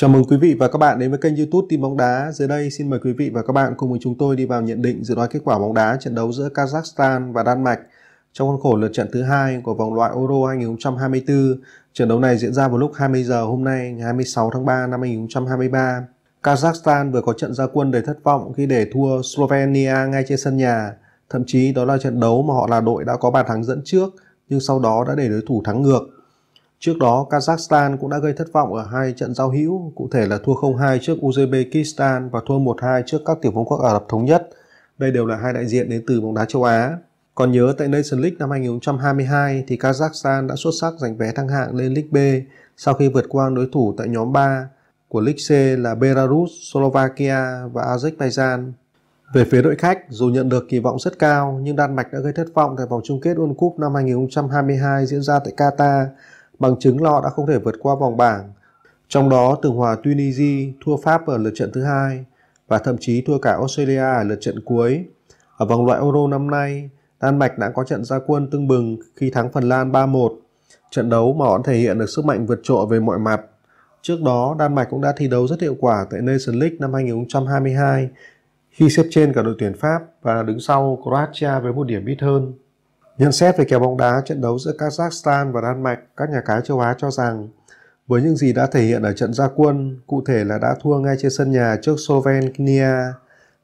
Chào mừng quý vị và các bạn đến với kênh YouTube Tin bóng đá. Dưới đây xin mời quý vị và các bạn cùng với chúng tôi đi vào nhận định dự đoán kết quả bóng đá trận đấu giữa Kazakhstan và Đan Mạch trong khuôn khổ lượt trận thứ hai của vòng loại Euro 2024. Trận đấu này diễn ra vào lúc 20 giờ hôm nay, ngày 26 tháng 3 năm 2023. Kazakhstan vừa có trận gia quân đầy thất vọng khi để thua Slovenia ngay trên sân nhà. Thậm chí đó là trận đấu mà họ là đội đã có bàn thắng dẫn trước nhưng sau đó đã để đối thủ thắng ngược Trước đó, Kazakhstan cũng đã gây thất vọng ở hai trận giao hữu, cụ thể là thua 0-2 trước Uzbekistan và thua 1-2 trước các tiểu vương quốc Ả Rập Thống Nhất. Đây đều là hai đại diện đến từ bóng đá châu Á. Còn nhớ tại Nations League năm 2022 thì Kazakhstan đã xuất sắc giành vé thăng hạng lên League B sau khi vượt qua đối thủ tại nhóm 3 của League C là Belarus, Slovakia và Azerbaijan. Về phía đội khách, dù nhận được kỳ vọng rất cao nhưng Đan Mạch đã gây thất vọng tại vòng chung kết World Cup năm 2022 diễn ra tại Qatar bằng chứng là họ đã không thể vượt qua vòng bảng. Trong đó tường hòa Tunisia thua Pháp ở lượt trận thứ hai và thậm chí thua cả Australia ở lượt trận cuối. Ở vòng loại Euro năm nay, Đan Mạch đã có trận gia quân tưng bừng khi thắng Phần Lan 3-1. Trận đấu mà họ thể hiện được sức mạnh vượt trội về mọi mặt. Trước đó, Đan Mạch cũng đã thi đấu rất hiệu quả tại Nation League năm 2022 khi xếp trên cả đội tuyển Pháp và đứng sau Croatia với một điểm ít hơn. Nhận xét về kèo bóng đá trận đấu giữa Kazakhstan và Đan Mạch, các nhà cái châu Á cho rằng với những gì đã thể hiện ở trận gia quân, cụ thể là đã thua ngay trên sân nhà trước Slovenia,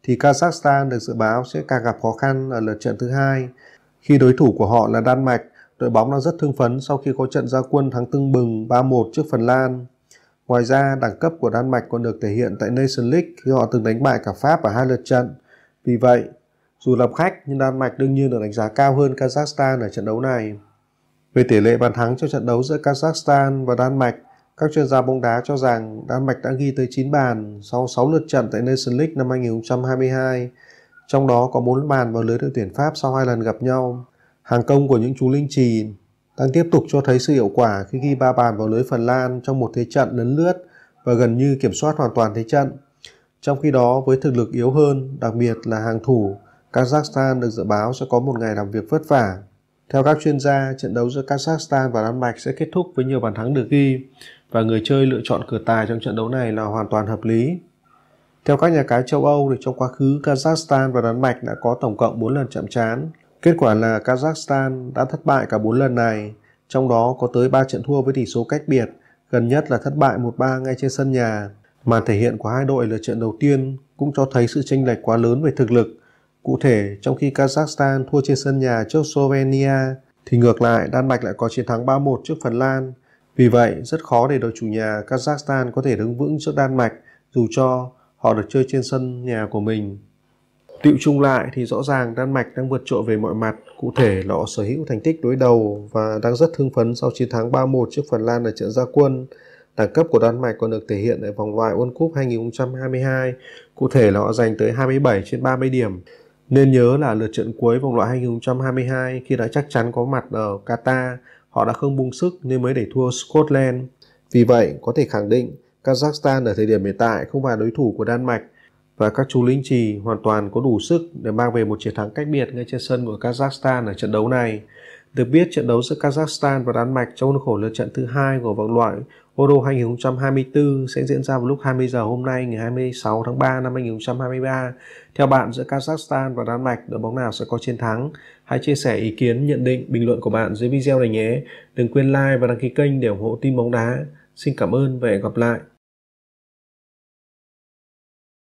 thì Kazakhstan được dự báo sẽ càng gặp khó khăn ở lượt trận thứ hai khi đối thủ của họ là Đan Mạch. Đội bóng đang rất thương phấn sau khi có trận gia quân thắng tưng bừng 3-1 trước Phần Lan. Ngoài ra, đẳng cấp của Đan Mạch còn được thể hiện tại Nation League khi họ từng đánh bại cả Pháp ở hai lượt trận. Vì vậy, dù làm khách nhưng Đan Mạch đương nhiên được đánh giá cao hơn Kazakhstan ở trận đấu này. Về tỷ lệ bàn thắng cho trận đấu giữa Kazakhstan và Đan Mạch, các chuyên gia bóng đá cho rằng Đan Mạch đã ghi tới 9 bàn sau 6 lượt trận tại Nations League năm 2022, trong đó có 4 bàn vào lưới đội tuyển Pháp sau hai lần gặp nhau. Hàng công của những chú linh trì đang tiếp tục cho thấy sự hiệu quả khi ghi 3 bàn vào lưới Phần Lan trong một thế trận lấn lướt và gần như kiểm soát hoàn toàn thế trận. Trong khi đó, với thực lực yếu hơn, đặc biệt là hàng thủ, Kazakhstan được dự báo sẽ có một ngày làm việc vất vả. Theo các chuyên gia, trận đấu giữa Kazakhstan và Đan Mạch sẽ kết thúc với nhiều bàn thắng được ghi và người chơi lựa chọn cửa tài trong trận đấu này là hoàn toàn hợp lý. Theo các nhà cái châu Âu thì trong quá khứ Kazakhstan và Đan Mạch đã có tổng cộng 4 lần chạm trán. Kết quả là Kazakhstan đã thất bại cả 4 lần này, trong đó có tới 3 trận thua với tỷ số cách biệt, gần nhất là thất bại 1-3 ngay trên sân nhà. Màn thể hiện của hai đội là trận đầu tiên cũng cho thấy sự chênh lệch quá lớn về thực lực Cụ thể, trong khi Kazakhstan thua trên sân nhà trước Slovenia, thì ngược lại Đan Mạch lại có chiến thắng 3-1 trước Phần Lan. Vì vậy, rất khó để đội chủ nhà Kazakhstan có thể đứng vững trước Đan Mạch dù cho họ được chơi trên sân nhà của mình. Tiệu chung lại thì rõ ràng Đan Mạch đang vượt trội về mọi mặt, cụ thể là họ sở hữu thành tích đối đầu và đang rất thương phấn sau chiến thắng 3-1 trước Phần Lan ở trận gia quân. Đẳng cấp của Đan Mạch còn được thể hiện ở vòng loại World Cup 2022, cụ thể là họ giành tới 27 trên 30 điểm. Nên nhớ là lượt trận cuối vòng loại 2022 khi đã chắc chắn có mặt ở Qatar, họ đã không bung sức nên mới để thua Scotland. Vì vậy, có thể khẳng định Kazakhstan ở thời điểm hiện tại không phải đối thủ của Đan Mạch và các chú lính trì hoàn toàn có đủ sức để mang về một chiến thắng cách biệt ngay trên sân của Kazakhstan ở trận đấu này. Được biết, trận đấu giữa Kazakhstan và Đan Mạch trong khuôn khổ lượt trận thứ hai của vòng loại Euro 2024 sẽ diễn ra vào lúc 20 giờ hôm nay ngày 26 tháng 3 năm 2023. Theo bạn, giữa Kazakhstan và Đan Mạch, đội bóng nào sẽ có chiến thắng? Hãy chia sẻ ý kiến, nhận định, bình luận của bạn dưới video này nhé. Đừng quên like và đăng ký kênh để ủng hộ tin bóng đá. Xin cảm ơn và hẹn gặp lại.